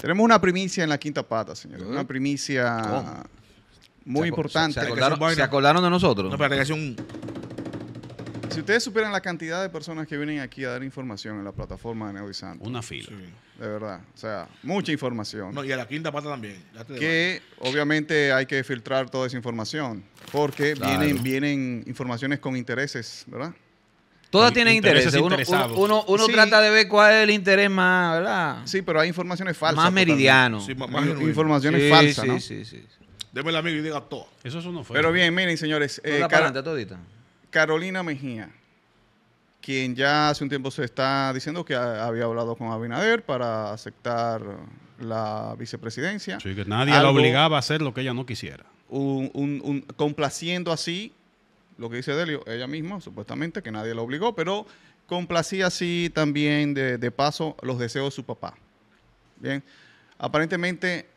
Tenemos una primicia en la quinta pata, señor. Una primicia muy importante. Se, acordaron, de nosotros. No, que Si ustedes supieran la cantidad de personas que vienen aquí a dar información en la plataforma de Neo Una fila. De verdad. O sea, mucha información. y a la quinta pata también. Que obviamente hay que filtrar toda esa información. Porque vienen, vienen informaciones con intereses, ¿verdad? Todas tienen interés. Uno, trata de ver cuál es el interés más, ¿verdad? Sí, pero hay informaciones falsas. Más meridiano. informaciones falsas, ¿no? Sí, sí, sí. amigo y diga todo. Eso es fue... Pero bien, miren, señores. Eh, Carolina Mejía, quien ya hace un tiempo se está diciendo que había hablado con Abinader para aceptar la vicepresidencia. Sí, que nadie la obligaba a hacer lo que ella no quisiera. complaciendo así lo que dice Delio, ella misma, supuestamente, que nadie la obligó, pero complacía así también de, paso los deseos de su papá. Bien, aparentemente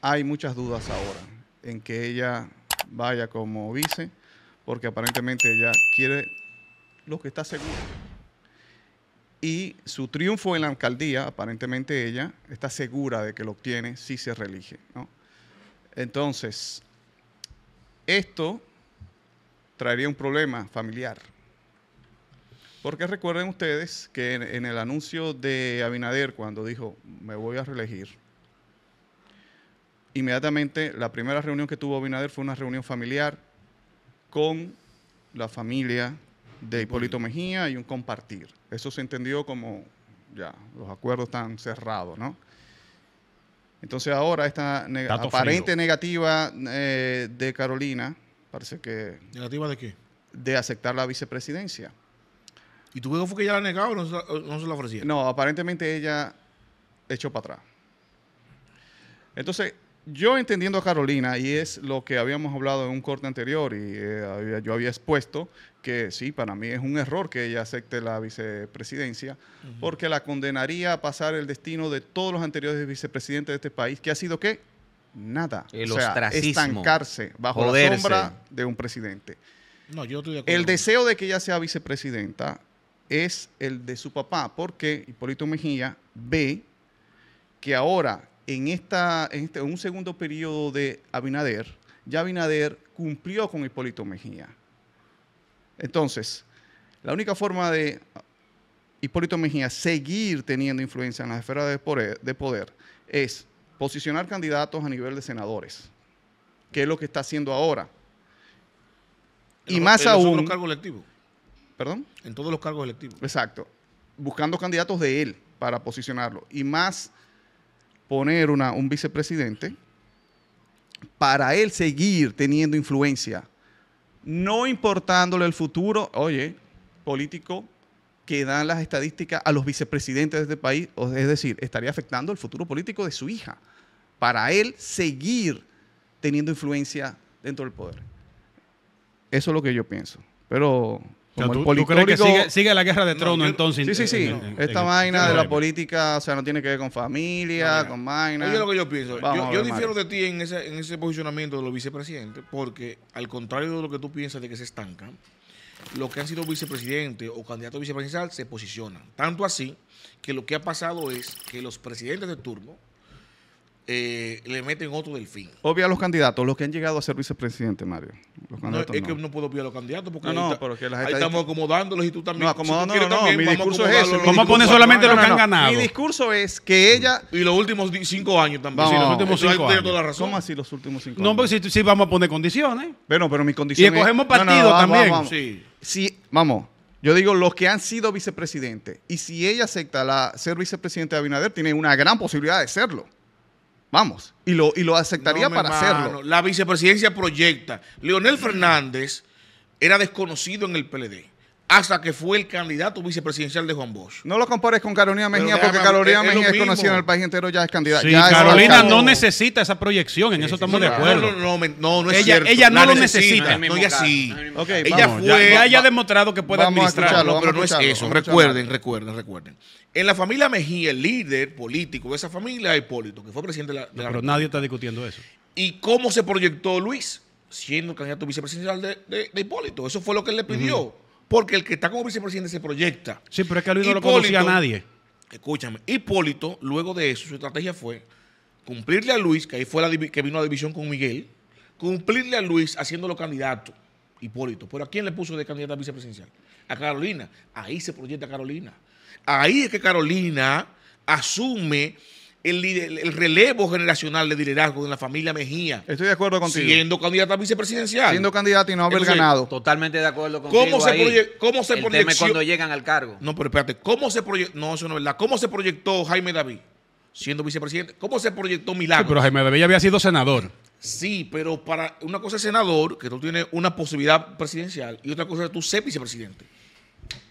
hay muchas dudas ahora en que ella vaya como vice, porque aparentemente ella quiere lo que está seguro. Y su triunfo en la alcaldía, aparentemente ella está segura de que lo obtiene si se relige. Entonces, esto traería un problema familiar. Porque recuerden ustedes que en, el anuncio de Abinader, cuando dijo, me voy a reelegir, inmediatamente la primera reunión que tuvo Abinader fue una reunión familiar con la familia de Hipólito Mejía y un compartir. Eso se entendió como, ya, los acuerdos están cerrados, ¿no? Entonces ahora esta aparente negativa eh, de Carolina Parece que. ¿Negativa de qué? De aceptar la vicepresidencia. ¿Y tú fue que ella la negaba o no se la, no ofrecía? No, aparentemente ella echó para atrás. Entonces, yo entendiendo a Carolina, y es lo que habíamos hablado en un corte anterior, y eh, yo había expuesto que sí, para mí es un error que ella acepte la vicepresidencia, porque la condenaría a pasar el destino de todos los anteriores vicepresidentes de este país, que ha sido qué? nada. El o estancarse bajo la sombra de un presidente. El deseo de que ella sea vicepresidenta es el de su papá, porque Hipólito Mejía ve que ahora, en, esta, en este, un segundo periodo de Abinader, ya Abinader cumplió con Hipólito Mejía. Entonces, la única forma de Hipólito Mejía seguir teniendo influencia en las esferas de poder es posicionar candidatos a nivel de senadores, que es lo que está haciendo ahora. Y más aún... En todos los cargos electivos. ¿Perdón? En todos los cargos electivos. Exacto. Buscando candidatos de él para posicionarlo. Y más poner una, un vicepresidente para él seguir teniendo influencia, no importándole el futuro, oye, político que dan las estadísticas a los vicepresidentes de este país, es decir, estaría afectando el futuro político de su hija, para él seguir teniendo influencia dentro del poder. Eso es lo que yo pienso. Pero como ¿tú, crees que sigue, la guerra de trono entonces? Sí, sí, sí. Esta vaina de la política, o sea, no tiene que ver con familia, con vaina. Oye, lo que yo pienso. yo, difiero de ti en ese, en ese posicionamiento de los vicepresidentes, porque al contrario de lo que tú piensas de que se estancan, los que han sido vicepresidentes o a vicepresidencial se posicionan. Tanto así que lo que ha pasado es que los presidentes de turno eh, le meten otro delfín. Obvio a los candidatos, los que han llegado a ser vicepresidente, Mario. no, es que no puedo obviar a los candidatos porque, no, ahí, estamos acomodándolos y tú también. No, tú no, también, mi discurso es eso. Vamos a poner solamente los que han ganado. Mi discurso es que ella... Y los últimos cinco años también. sí, los últimos cinco años. Toda la razón. así los últimos cinco años? No, porque si vamos a poner condiciones. Bueno, pero mis condiciones... Y escogemos partido también. Sí si, vamos, yo digo los que han sido vicepresidentes, y si ella acepta la, ser vicepresidente de Abinader, tiene una gran posibilidad de serlo. Vamos, y lo, y lo aceptaría para hacerlo. La vicepresidencia proyecta. Leonel Fernández era desconocido en el PLD hasta que fue el candidato vicepresidencial de Juan Bosch. No lo compares con Carolina Mejía, porque Carolina Mejía es, conocida en el país entero, ya es candidata. Carolina no necesita esa proyección, en eso estamos de acuerdo. No, no, es cierto. Ella no lo necesita. No, ella sí. ella fue. haya demostrado que puede administrarlo. Pero no es eso. Recuerden, recuerden, recuerden. En la familia Mejía, el líder político de esa familia es Hipólito, que fue presidente de la. pero nadie está discutiendo eso. ¿Y cómo se proyectó Luis siendo candidato vicepresidencial de, de Hipólito? Eso fue lo que él le pidió porque el que está como vicepresidente se proyecta. Sí, pero es que a Luis no lo conocía a nadie. Escúchame, Hipólito, luego de eso, su estrategia fue cumplirle a Luis, que ahí fue la que vino la división con Miguel, cumplirle a Luis haciéndolo candidato, Hipólito. Pero ¿a quién le puso de candidata a vicepresidencial? A Carolina. Ahí se proyecta Carolina. Ahí es que Carolina asume el, relevo generacional de liderazgo de la familia Mejía. Estoy de acuerdo contigo. Siendo candidata a vicepresidencial. Siendo candidato y no haber ganado. Totalmente de acuerdo contigo. ¿Cómo se, cómo se proyectó? cuando llegan al cargo. No, pero espérate, ¿cómo se proyectó? No, eso no es verdad. ¿Cómo se proyectó Jaime David siendo vicepresidente? ¿Cómo se proyectó Milagro? pero Jaime David ya había sido senador. Sí, pero para una cosa es senador, que tú tienes una posibilidad presidencial, y otra cosa es tú ser vicepresidente.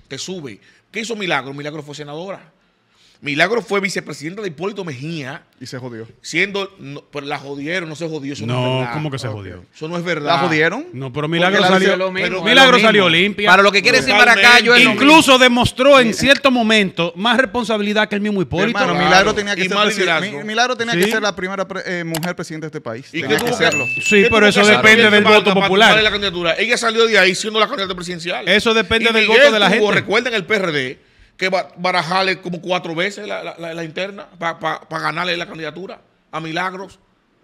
Te sube. ¿Qué hizo Milagro? Milagro fue senadora. Milagro fue vicepresidenta de Hipólito Mejía. Y se jodió. Siendo. No, pero la jodieron, no se jodió. Eso no, es ¿cómo que se jodió? Eso no es verdad. ¿La jodieron? No, pero Milagro salió. Milagro salió limpia. Para lo que quiere decir Maracayo Incluso demostró en cierto momento más responsabilidad que el mismo Hipólito. Hermano, Milagro tenía que, ser, Milagro tenía que ser la primera eh, mujer presidenta de este país. ¿Y tenía que, serlo. Sí, pero eso depende del voto popular. Ella salió de ahí siendo la candidata presidencial. Eso depende del voto de la gente. Recuerden el PRD que barajarle como cuatro veces la, la, interna para ganarle la candidatura a Milagros.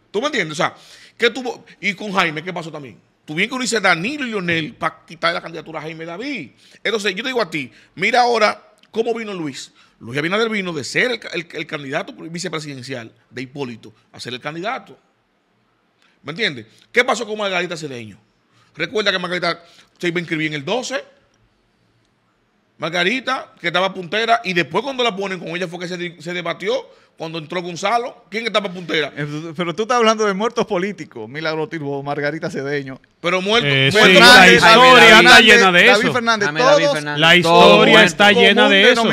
¿Tú me entiendes? O sea, ¿qué tuvo? Y con Jaime, ¿qué pasó también? Tuvieron que unirse Danilo y Lionel para quitarle la candidatura a Jaime David. Entonces, yo te digo a ti, mira ahora cómo vino Luis. Luis Abinader vino de ser el, el candidato vicepresidencial de Hipólito a ser el candidato. ¿Me entiendes? ¿Qué pasó con Margarita Cedeño? Recuerda que Margarita se iba a inscribir en el 12 Margarita, que estaba puntera, y después cuando la ponen con ella fue que se, debatió cuando entró Gonzalo. ¿Quién estaba puntera? Pero tú estás hablando de muertos políticos, Milagro Tirbo, Margarita Cedeño pero muerto, eh, la historia está llena de eso. David Fernández, la historia está llena de eso.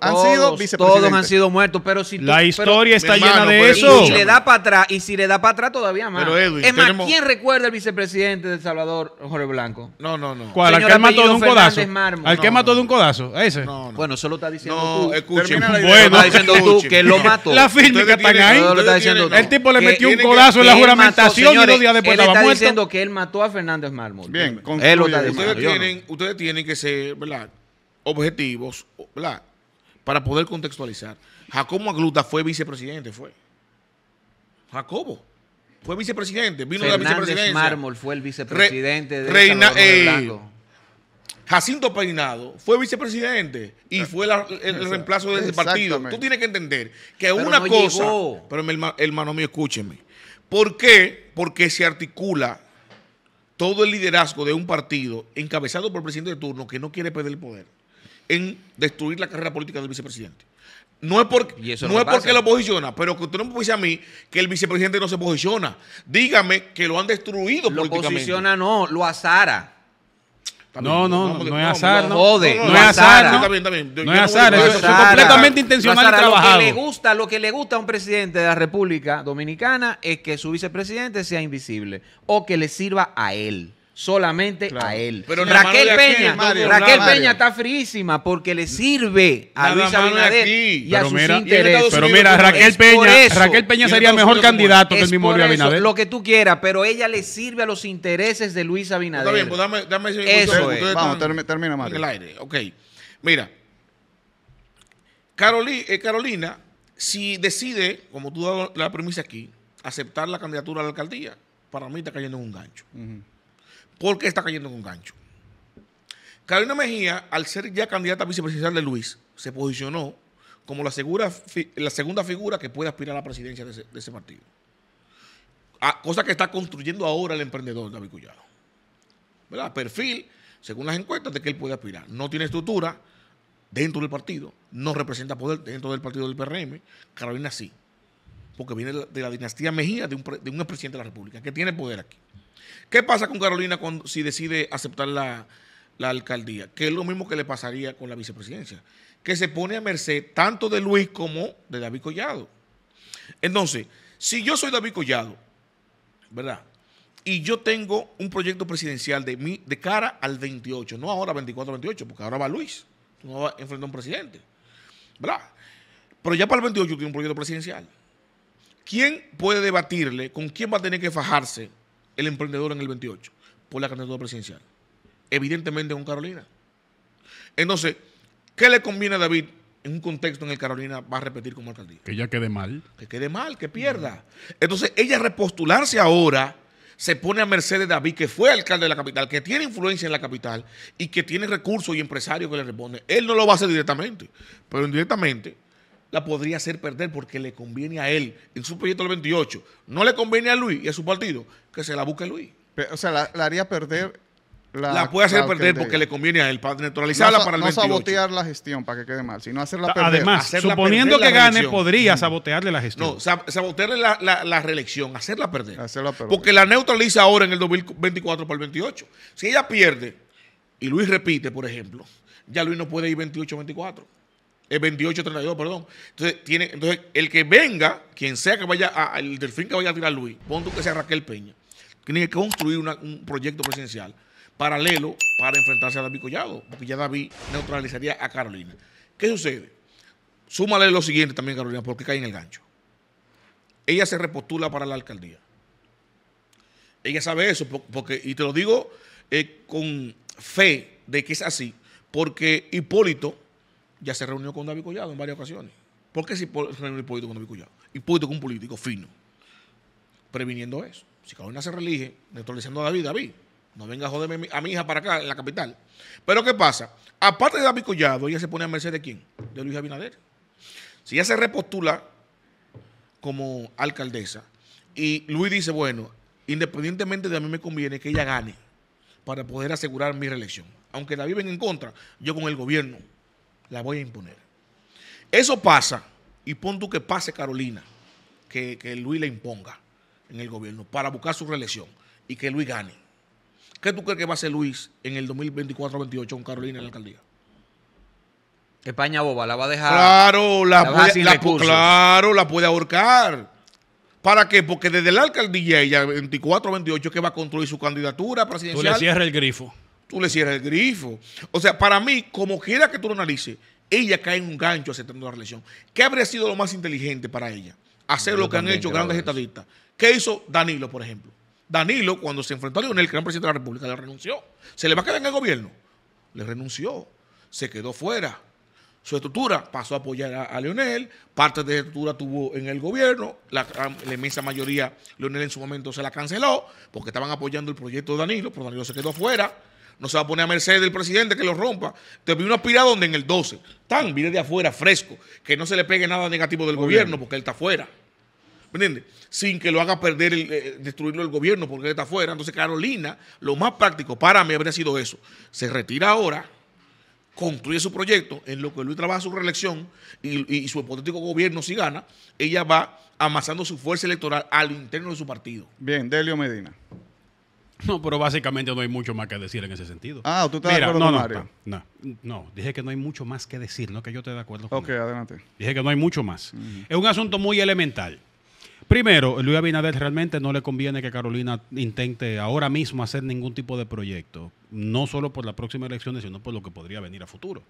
han sido Todos han sido muertos, pero si la historia está llena de pues, eso. Y si le da para atrás, y si le da para atrás todavía más. es más, ¿quién recuerda al vicepresidente de El Salvador, Jorge Blanco? No, no, no. ¿Cuál? ¿Al que mató de un codazo? ¿Al que mató de un codazo? Ese. Bueno, solo está diciendo tú. Escuchen. Bueno, está diciendo tú que lo mató. La firma que ahí. El tipo le metió un codazo en la juramentación y dos días después estaba muerto. diciendo que él mató a Fernández Mármol. Bien, Él ustedes, tienen, ustedes tienen que ser ¿verdad? objetivos ¿verdad? para poder contextualizar. Jacobo Agluta fue vicepresidente, fue. Jacobo. Fue vicepresidente, vino Fernández de Mármol fue el vicepresidente de Reina, eh, Jacinto Peinado fue vicepresidente y eh, fue el, reemplazo de ese partido. Tú tienes que entender que una cosa. Pero hermano, hermano mío, escúcheme. ¿Por qué? Porque se articula todo el liderazgo de un partido encabezado por el presidente de turno que no quiere perder el poder en destruir la carrera política del vicepresidente. No es, porque, no, es porque lo posiciona, pero que usted no me dice a mí que el vicepresidente no se posiciona. Dígame que lo han destruido lo políticamente. Lo posiciona no, lo azara. No, no, no, es azar, no. es azar, no. es azar, es completamente intencional y trabajado. lo que le gusta a un presidente de la República Dominicana es que su vicepresidente sea invisible o que le sirva a él solamente a él. Raquel Peña, Raquel Peña está frísima porque le sirve a Luisa Luis Abinader y a sus mira, intereses. Pero mira, Raquel Peña, Raquel Peña sería mejor candidato que el mismo Luis Abinader. Lo que tú quieras, pero ella le sirve a los intereses de Luis Abinader. Está bien, pues dame, ese eso es. termina, Mario. el aire, ok. Mira, eh, Carolina, si decide, como tú das la premisa aquí, aceptar la candidatura a la alcaldía, para mí está cayendo en un gancho qué está cayendo con gancho. Carolina Mejía, al ser ya candidata a vicepresidencial de Luis, se posicionó como la, segunda figura que puede aspirar a la presidencia de ese, partido. A, ah, cosa que está construyendo ahora el emprendedor David Cullado. ¿Verdad? Perfil, según las encuestas, de que él puede aspirar. No tiene estructura dentro del partido, no representa poder dentro del partido del PRM. Carolina sí porque viene de la dinastía Mejía, de un, de presidente de la República, que tiene poder aquí. ¿Qué pasa con Carolina si decide aceptar la, alcaldía? Que es lo mismo que le pasaría con la vicepresidencia, que se pone a merced tanto de Luis como de David Collado. Entonces, si yo soy David Collado, ¿verdad? Y yo tengo un proyecto presidencial de, de cara al 28, no ahora 24-28, porque ahora va Luis, no va a a un presidente, ¿verdad? Pero ya para el 28 tiene un proyecto presidencial. ¿Quién puede debatirle con quién va a tener que fajarse el emprendedor en el 28 por la candidatura presidencial? Evidentemente con Carolina. Entonces, ¿qué le conviene a David en un contexto en el que Carolina va a repetir como alcaldía? Que ella quede mal. Que quede mal, que pierda. Entonces, ella repostularse ahora se pone a Mercedes David, que fue alcalde de la capital, que tiene influencia en la capital y que tiene recursos y empresarios que le responden. Él no lo va a hacer directamente, pero indirectamente la podría hacer perder porque le conviene a él en su proyecto del 28. No le conviene a Luis y a su partido que se la busque Luis. o sea, la, haría perder. La, puede hacer perder porque le conviene a él, para neutralizarla para el 28. No sabotear la gestión para que quede mal, sino hacerla perder. Además, suponiendo que gane, podría mm. sabotearle la gestión. No, sabotearle la, reelección, hacerla perder. hacerla perder. Porque la neutraliza ahora en el 2024 para el 28. Si ella pierde y Luis repite, por ejemplo, ya Luis no puede ir 28-24 el 28-32, perdón. Entonces, tiene, el que venga, quien sea que vaya, al el delfín que vaya a tirar Luis, pon que sea Raquel Peña, tiene que construir un proyecto presidencial paralelo para enfrentarse a David Collado, porque ya David neutralizaría a Carolina. ¿Qué sucede? Súmale lo siguiente también, Carolina, porque cae en el gancho. Ella se repostula para la alcaldía. Ella sabe eso, porque, y te lo digo eh, con fe de que es así, porque Hipólito ya se reunió con David Collado en varias ocasiones. ¿Por qué se reunió político con David Collado? político con un político fino, previniendo eso. Si Carolina se relige, neutralizando a David, David, no venga a joderme a mi hija para acá, en la capital. Pero ¿qué pasa? Aparte de David Collado, ella se pone a merced de quién? De Luis Abinader. Si ella se repostula como alcaldesa y Luis dice, bueno, independientemente de a mí me conviene que ella gane para poder asegurar mi reelección. Aunque David venga en contra, yo con el gobierno la voy a imponer. Eso pasa, y pon tú que pase Carolina, que, que Luis le imponga en el gobierno para buscar su reelección y que Luis gane. ¿Qué tú crees que va a hacer Luis en el 2024-28 con Carolina en la alcaldía? España boba, la va a dejar. Claro, la, puede, claro, la puede ahorcar. ¿Para qué? Porque desde la alcaldía ella, 24-28, que va a construir su candidatura presidencial. Tú le cierra el grifo tú le cierras el grifo. O sea, para mí, como quiera que tú lo analices, ella cae en un gancho aceptando la relación. ¿Qué habría sido lo más inteligente para ella? Hacer lo que han hecho grandes estadistas. ¿Qué hizo Danilo, por ejemplo? Danilo, cuando se enfrentó a Leonel, que era presidente de la República, le renunció. ¿Se le va a quedar en el gobierno? Le renunció. Se quedó fuera. Su estructura pasó a apoyar a, Leonel, parte de la estructura tuvo en el gobierno, la, la, inmensa mayoría Leonel en su momento se la canceló porque estaban apoyando el proyecto de Danilo, pero Danilo se quedó fuera. No se va a poner a merced del presidente que lo rompa. Te pide una donde en el 12. Tan, viene de afuera, fresco. Que no se le pegue nada negativo del gobierno porque él está afuera. ¿Me entiendes? Sin que lo haga perder, eh, destruirlo el gobierno porque él está afuera. Entonces, Carolina, lo más práctico para mí habría sido eso. Se retira ahora, construye su proyecto, en lo que Luis trabaja su reelección y, y su hipotético gobierno, si gana, ella va amasando su fuerza electoral al interno de su partido. Bien, Delio Medina. No, pero básicamente no hay mucho más que decir en ese sentido. Ah, tú estás de acuerdo no, Mario? No, dije que no hay mucho más que decir, no que yo esté de acuerdo con Ok, adelante. Dije que no hay mucho más. Es un asunto muy elemental. Primero, Luis Abinader realmente no le conviene que Carolina intente ahora mismo hacer ningún tipo de proyecto, no solo por las próximas elecciones, sino por lo que podría venir a futuro.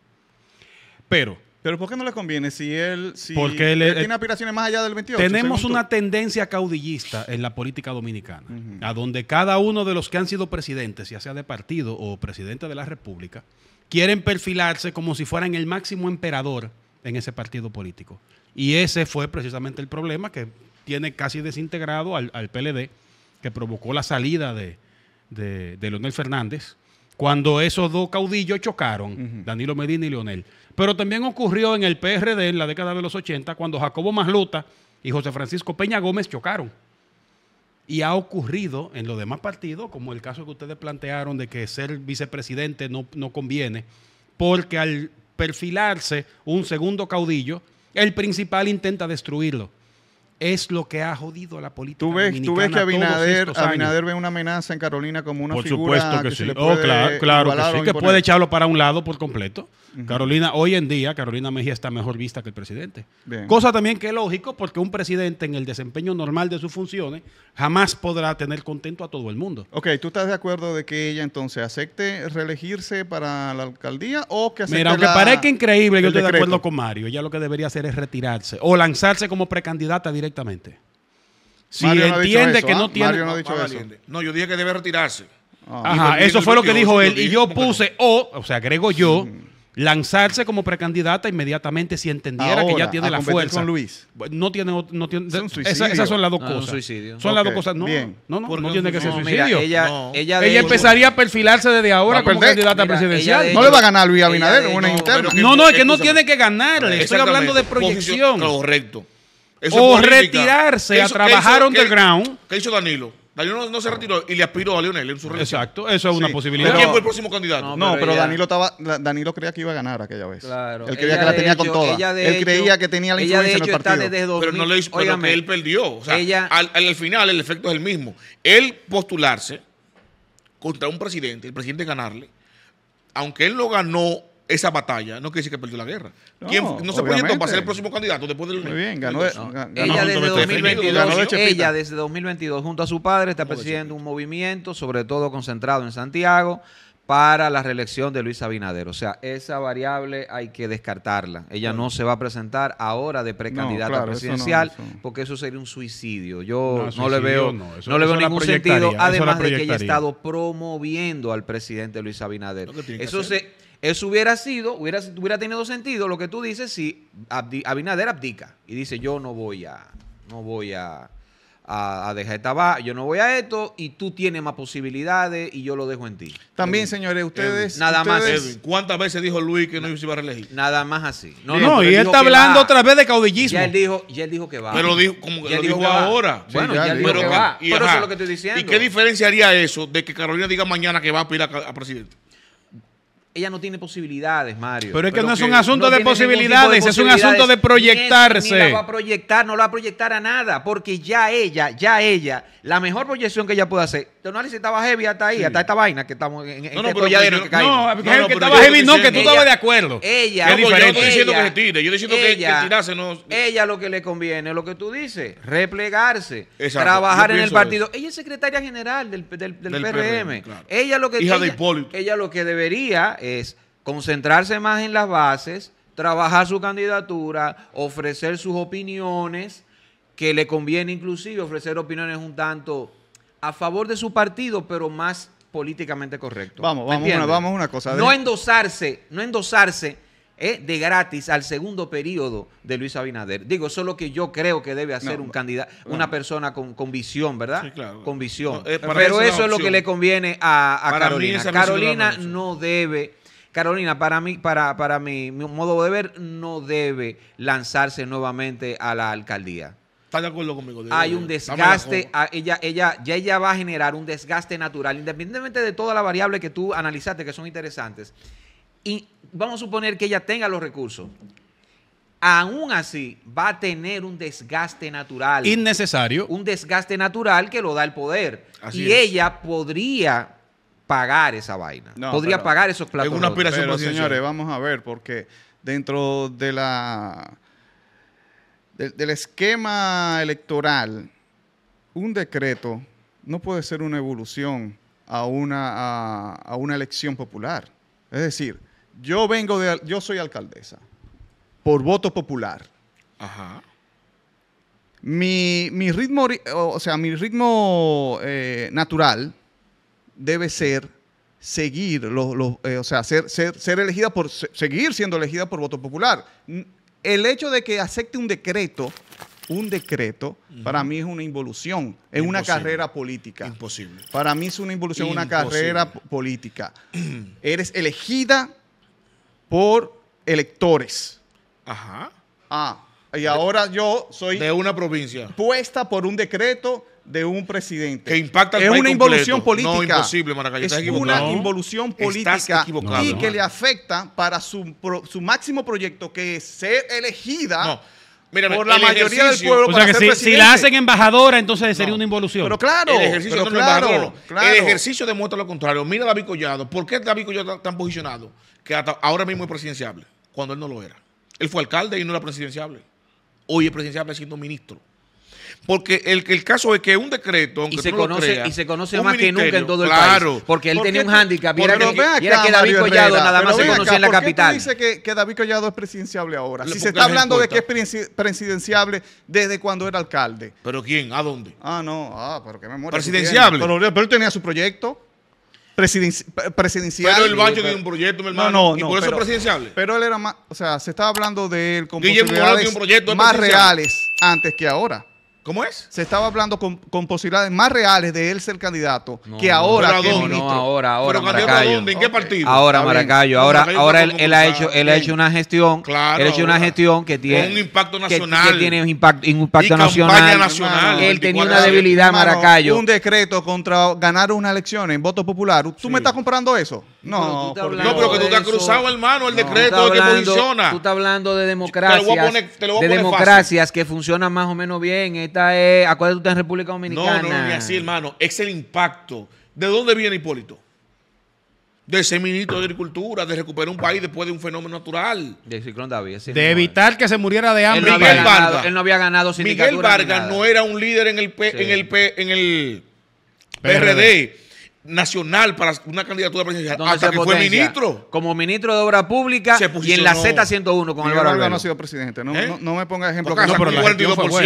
Pero pero ¿por qué no le conviene si él, tiene aspiraciones más allá del 28? Tenemos una tendencia caudillista en la política dominicana, a donde cada uno de los que han sido presidentes, ya sea de partido o presidente de la República, quieren perfilarse como si fueran el máximo emperador en ese partido político. Y ese fue precisamente el problema que tiene casi desintegrado al, PLD, que provocó la salida de, de Leonel Fernández cuando esos dos caudillos chocaron, Danilo Medina y Leonel. Pero también ocurrió en el PRD en la década de los 80, cuando Jacobo Masluta y José Francisco Peña Gómez chocaron. Y ha ocurrido en los demás partidos, como el caso que ustedes plantearon de que ser vicepresidente no, no conviene, porque al perfilarse un segundo caudillo, el principal intenta destruirlo es lo que ha jodido a la política. Tú ves, que Abinader, Abinader ve una amenaza en Carolina como una por figura supuesto que, sí. oh, claro, que sí, que puede echarlo para un lado por completo. Carolina, hoy en día, Carolina Mejía está mejor vista que el presidente. Cosa también que es lógico, porque un presidente en el desempeño normal de sus funciones jamás podrá tener contento a todo el mundo. Ok, ¿tú estás de acuerdo de que ella entonces acepte reelegirse para la alcaldía o que acepte Mira, aunque parezca increíble, yo estoy de acuerdo con Mario. Ella lo que debería hacer es retirarse o lanzarse como precandidata directa Exactamente. Si entiende que ¿ah? no tiene. no ha dicho No, yo dije que debe retirarse. Ah. Ajá, eso fue lo que dijo él. Y yo puse, o, o sea, agrego yo, lanzarse como precandidata inmediatamente si entendiera que ya tiene la fuerza. No tiene, no tiene esas son las dos ah, cosas. Son las dos cosas. No, no, no, no tiene que ser suicidio. ella, ella, empezaría a perfilarse desde ahora como candidata presidencial. no le va a ganar Luis Abinader, No, no, es que no tiene que ganarle. Estoy hablando de proyección. Correcto o retirarse a trabajar trabajar underground. ¿Qué hizo Danilo? Danilo no, se retiró y le aspiró a Lionel en su reelección. Exacto, eso es una posibilidad. ¿Quién fue el próximo candidato? No, pero, Danilo creía que iba a ganar aquella vez. Claro. Él creía que la tenía con toda. Él creía que tenía la influencia en el partido. Desde pero no que él perdió. O sea, al, al, final el efecto es el mismo. Él postularse contra un presidente, el presidente ganarle, aunque él lo ganó esa batalla, no quiere decir que perdió la guerra. ¿Quién no se proyectó para ser el próximo candidato después del. Muy bien, ganó. ella, desde 2022, junto a su padre, está presidiendo un movimiento, sobre todo concentrado en Santiago, para la reelección de Luis Abinader. O sea, esa variable hay que descartarla. Ella no se va a presentar ahora de precandidata presidencial porque eso sería un suicidio. Yo no, le veo, no, ningún sentido, además de que ella ha estado promoviendo al presidente Luis Abinader. eso se eso hubiera sido, hubiera, hubiera tenido sentido lo que tú dices si Abinader abdica y dice yo no voy a, no voy a, dejar esta va, yo no voy a esto y tú tienes más posibilidades y yo lo dejo en ti. También, señores, ustedes. nada más. ¿Cuántas veces dijo Luis que no se iba a reelegir? Nada más así. No, y él está hablando otra vez de caudillismo. Ya él dijo, ya él dijo que va. Pero dijo, como dijo, ahora. Bueno, ya, dijo que va. pero eso es lo que estoy diciendo. ¿Y qué diferencia haría eso de que Carolina diga mañana que va a pedir a presidente? ella no tiene posibilidades, Mario. Pero es que no es un asunto de, posibilidades, es un asunto de proyectarse. no va a proyectar, no la va a proyectar a nada, porque ya ella, ya ella, la mejor proyección que ella puede hacer análisis estaba heavy hasta ahí, hasta esta vaina que estamos en, este no, pero que No, que, estaba heavy no, que tú estabas de acuerdo. Ella, yo no estoy diciendo que se tire, yo estoy diciendo que, que tirase. no... Ella lo que le conviene lo que tú dices, replegarse, trabajar en el partido. Ella es secretaria general del, del, PRM. ella, lo que, Hija de Hipólito. Ella lo que debería es concentrarse más en las bases, trabajar su candidatura, ofrecer sus opiniones, que le conviene inclusive ofrecer opiniones un tanto a favor de su partido, pero más políticamente correcto. Vamos, vamos, una, vamos una cosa. No endosarse, no endosarse eh, de gratis al segundo periodo de Luis Abinader. Digo, eso es lo que yo creo que debe hacer un candidato, una persona con, visión, ¿verdad? Sí, claro. Con visión. Eh, pero eso es, lo que le conviene a, Carolina. Carolina no debe. Carolina, para mí, para, mí, mi modo de ver, no debe lanzarse nuevamente a la alcaldía. ¿Estás de acuerdo conmigo? hay un desgaste, ella, ella, ya ella va a generar un desgaste natural, independientemente de toda la variable que tú analizaste, que son interesantes. Y vamos a suponer que ella tenga los recursos. Aún así, va a tener un desgaste natural. Innecesario. Un desgaste natural que lo da el poder. y ella podría pagar esa vaina. podría pagar esos platos. Es una aspiración, señores, vamos a ver, porque dentro de la del, esquema electoral, un decreto no puede ser una evolución a una, a, una elección popular. Es decir, yo vengo de, yo soy alcaldesa por voto popular. Ajá. Mi, ritmo, o sea, mi ritmo eh, natural debe ser seguir, los, eh, o sea, ser, ser elegida por, seguir siendo elegida por voto popular el hecho de que acepte un decreto, un decreto, para mí es una involución, es una carrera política. Imposible. Para mí es una involución, una carrera política. Eres elegida por electores. Ajá. Ah, y ahora yo soy... De una provincia. Puesta por un decreto de un presidente. Que impacta al Es una involución política. No, imposible, Es una involución política y que le afecta para su, máximo proyecto, que es ser elegida por la mayoría del pueblo si, la hacen embajadora, entonces sería una involución. Pero claro, el ejercicio demuestra lo contrario. Mira a David Collado. ¿Por qué David Collado está tan posicionado? Que hasta ahora mismo es presidenciable, cuando él no lo era. Él fue alcalde y no era presidenciable. Hoy es presidenciable siendo ministro. Porque el, el caso es que un decreto, aunque y se conoce, y se conoce más que nunca en todo el claro, país. Porque él tenía un hándicap. Mira que, era que David Collado nada más se conocía en la ¿por qué dice que, David Collado es presidenciable ahora. Si se está hablando de que es presidenciable desde cuando era alcalde. ¿Pero quién? ¿A dónde? Ah, no. Ah, pero me memoria. Presidenciable. Pero, él tenía su proyecto. presidencial. Pero el Bacho tiene un proyecto, mi hermano. No, no, y por eso es presidenciable. Pero él era más, o sea, se estaba hablando de él con posibilidades más reales antes que ahora. ¿Cómo es? Se estaba hablando con, posibilidades más reales de él ser candidato que ahora no, ahora, ahora Pero Maracayo. ¿En qué partido? Ahora ahora, ahora él, ha hecho, él ha hecho una gestión, claro, ha hecho una gestión que tiene un impacto nacional, que, tiene un impacto, impacto nacional. Él tenía una debilidad Maracayo. Un decreto contra ganar una elección en voto popular. ¿Tú me estás comprando eso? No, no, pero que tú te has cruzado, hermano, el decreto de que posiciona. Tú estás hablando de democracias. de democracias que funcionan más o menos bien. Esta es, acuérdate, tú estás en República Dominicana. No, no, ni así, hermano. Es el impacto. ¿De dónde viene Hipólito? de ser ministro de Agricultura, de recuperar un país después de un fenómeno natural. De de evitar que se muriera de hambre. Miguel había Vargas. Él no había ganado Miguel Vargas no era un líder en el, en el, P, en el PRD nacional para una candidatura presidencial hasta que fue ministro. Como ministro de Obra Pública y en la Z101 con Álvaro no ha sido presidente. ¿Eh? No, me ponga ejemplo. no,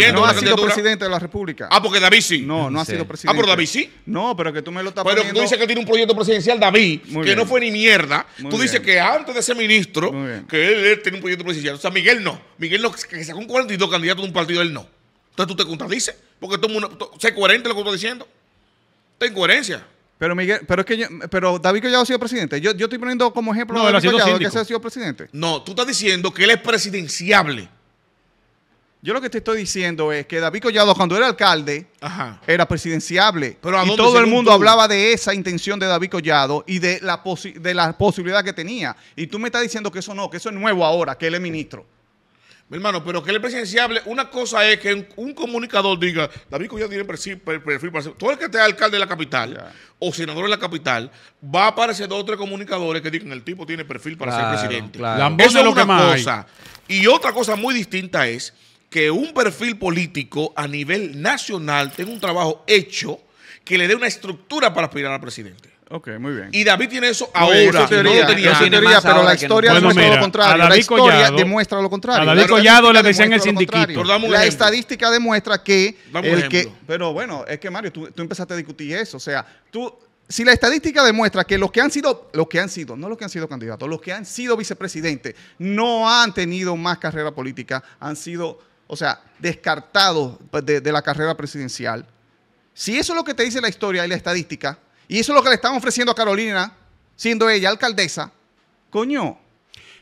no ha sido presidente de la República. Ah, porque David sí. No, no ha sido ah, presidente. Ah, pero David sí. No, pero que tú me lo estás Pero tú dices que tiene un proyecto presidencial David, que no fue ni mierda. tú dices que antes de ser ministro, que él, tenía tiene un proyecto presidencial. O sea, Miguel no. Miguel no, que sacó un 42 candidato de un partido, él no. Entonces tú te contradices. Porque tú tú coherente lo que estás diciendo. Tengo incoherencia. Pero Miguel, pero es que pero David Collado ha sido presidente. Yo, yo estoy poniendo como ejemplo a David Collado que se ha sido presidente. No, tú estás diciendo que él es presidenciable. Yo lo que te estoy diciendo es que David Collado, cuando era alcalde, era presidenciable. Pero y todo el mundo hablaba de esa intención de David Collado y de la, de la posibilidad que tenía. Y tú me estás diciendo que eso no, que eso es nuevo ahora, que él es ministro hermano, pero que el es presidenciable, una cosa es que un, comunicador diga, David Collado tiene perfil, para ser. Todo el que esté alcalde de la capital o senador de la capital, va a aparecer dos o tres comunicadores que digan, el tipo tiene perfil para ser presidente. Eso es lo cosa. Y otra cosa muy distinta es que un perfil político a nivel nacional tenga un trabajo hecho que le dé una estructura para aspirar al presidente. Ok, muy bien. Y David tiene eso ahora. no pero la historia demuestra lo contrario. La historia demuestra lo contrario. A David Collado le decían el sindiquito. La estadística demuestra que, el que... Pero bueno, es que Mario, tú, empezaste a discutir eso. O sea, tú si la estadística demuestra que los que han sido, los que han sido, no los que han sido candidatos, los que han sido vicepresidentes, no han tenido más carrera política, han sido, o sea, descartados de la carrera presidencial. Si eso es lo que te dice la historia y la estadística, y eso es lo que le están ofreciendo a Carolina, siendo ella alcaldesa. Coño.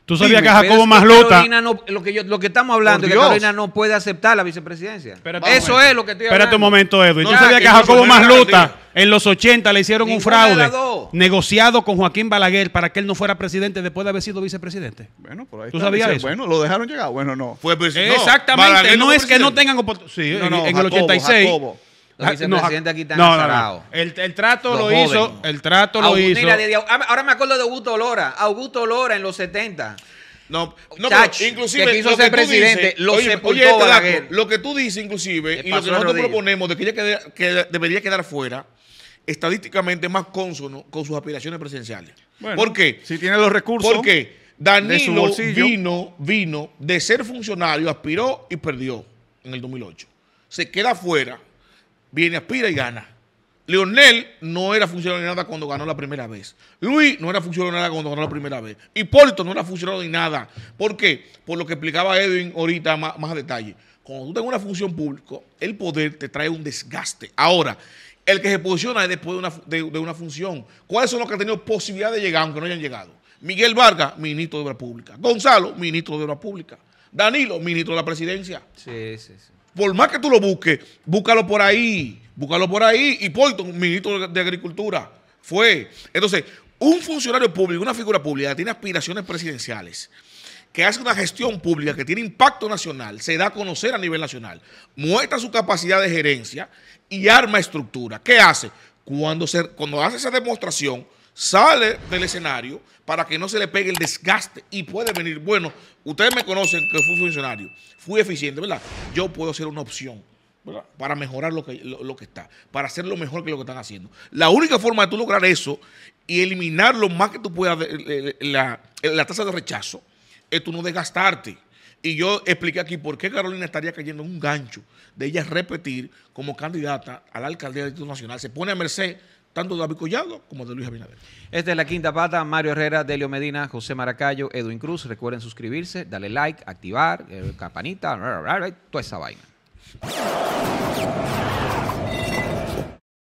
Tú sabías que Jacobo Maslota. no, lo, que yo, lo que estamos hablando es que Carolina no puede aceptar la vicepresidencia. Eso es lo que estoy hablando. Espérate un momento, Edwin. Tú sabías que a Jacobo Maslota en los 80 le hicieron un fraude negociado con Joaquín Balaguer para que él no fuera presidente después de haber sido vicepresidente. Bueno, por ahí ¿Tú sabías eso? Bueno, lo dejaron llegar. Bueno, no. Fue presidente. Exactamente. No, es que no tengan oportunidad. Sí, en, el 86. La ah, vicepresidenta aquí está ah, no, El, trato lo hizo. El trato lo hizo. ahora me acuerdo de Augusto Lora. Augusto Lora en los 70. No, no inclusive que lo que presidente, lo este lo que tú dices, inclusive, y lo que nosotros proponemos de que ella debería quedar fuera, estadísticamente más consono con sus aspiraciones presidenciales. ¿Por qué? Si tiene los recursos. Porque Danilo vino, vino de ser funcionario, aspiró y perdió en el 2008. Se queda fuera viene, aspira y gana. Leonel no era funcionario de nada cuando ganó la primera vez. Luis no era funcionario de nada cuando ganó la primera vez. Hipólito no era funcionario de nada. ¿Por qué? Por lo que explicaba Edwin ahorita más, a detalle. Cuando tú tengas una función pública, el poder te trae un desgaste. Ahora, el que se posiciona después de una, de una función. ¿Cuáles son los que han tenido posibilidad de llegar, aunque no hayan llegado? Miguel Vargas, ministro de Obras Públicas. Gonzalo, ministro de Obras Públicas. Danilo, ministro de la Presidencia. Sí, sí, sí por más que tú lo busques, búscalo por ahí, búscalo por ahí. Y Poyton, ministro de Agricultura, fue. Entonces, un funcionario público, una figura pública que tiene aspiraciones presidenciales, que hace una gestión pública que tiene impacto nacional, se da a conocer a nivel nacional, muestra su capacidad de gerencia y arma estructura. ¿Qué hace? cuando hace esa demostración, sale del escenario para que no se le pegue el desgaste y puede venir. Bueno, ustedes me conocen que fui funcionario, fui eficiente, ¿verdad? Yo puedo ser una opción. Para mejorar lo que, lo, que está, para hacer lo mejor que lo que están haciendo. La única forma de tú lograr eso y eliminar lo más que tú puedas la, la tasa de rechazo es tú no desgastarte. Y yo expliqué aquí por qué Carolina estaría cayendo en un gancho de ella repetir como candidata a la alcaldía del Instituto Nacional. Se pone a merced tanto de David Collado como de Luis Abinader. Esta es la quinta pata. Mario Herrera, Delio Medina, José Maracayo, Edwin Cruz. Recuerden suscribirse, darle like, activar, eh, campanita, toda esa vaina.